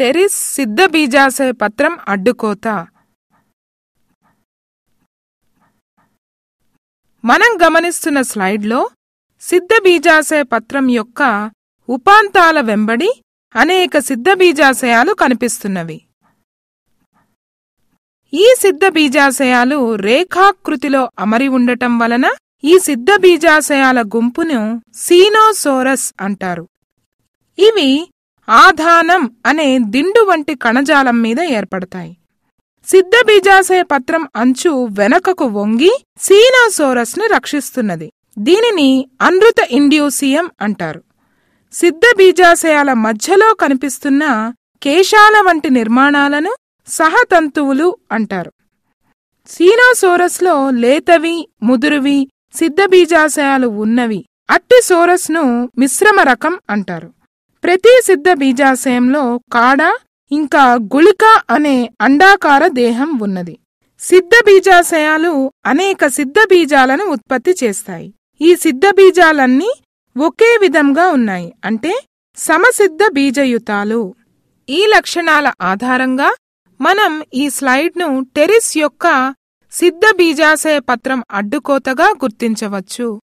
Pteris బీజాశయ పత్రం అడ్డుకోత మనం గమనిస్తున్న స్లైడ్లో సిద్ధబీజాశయ పత్రం యొక్క ఉపాంతాల వెంబడి అనేక సిద్ధబీజాశయాలు కనిపిస్తున్నవి ఈ సిద్ధబీజాశయాలు రేఖాకృతిలో అమరి ఉండటం వలన ఈ సిద్ధబీజాశయాల గుంపును సీనోసోరస్ అంటారు ఇవి ఆధానం అనే దిండు వంటి కణజాలం మీద ఏర్పడతాయి సిద్ధబీజాశయ పత్రం అంచు వెనకకు వంగి సీనాసోరస్ను రక్షిస్తున్నది దీనిని అనృత ఇండ్యూసియం అంటారు సిద్ధబీజాశయాల మధ్యలో కనిపిస్తున్న కేశాల వంటి నిర్మాణాలను సహతంతువులు అంటారు సీనాసోరస్లో లేతవి ముదురువి సిద్ధబీజాశయాలు ఉన్నవి అట్టి సోరస్ను మిశ్రమ రకం అంటారు ప్రతి సిద్ధ బీజాశయంలో కాడ ఇంకా గుళిక అనే అండాకార దేహం ఉన్నది సిద్ధ బీజాశయాలు అనేక సిద్ధ బీజాలను ఉత్పత్తి చేస్తాయి ఈ సిద్ధ బీజాలన్నీ ఒకే విధంగా ఉన్నాయి అంటే సమసిద్ధ బీజయుతాలు ఈ లక్షణాల ఆధారంగా మనం ఈ స్లైడ్ను టెరిస్ యొక్క సిద్ధ బీజాశయ పత్రం అడ్డుకోతగా గుర్తించవచ్చు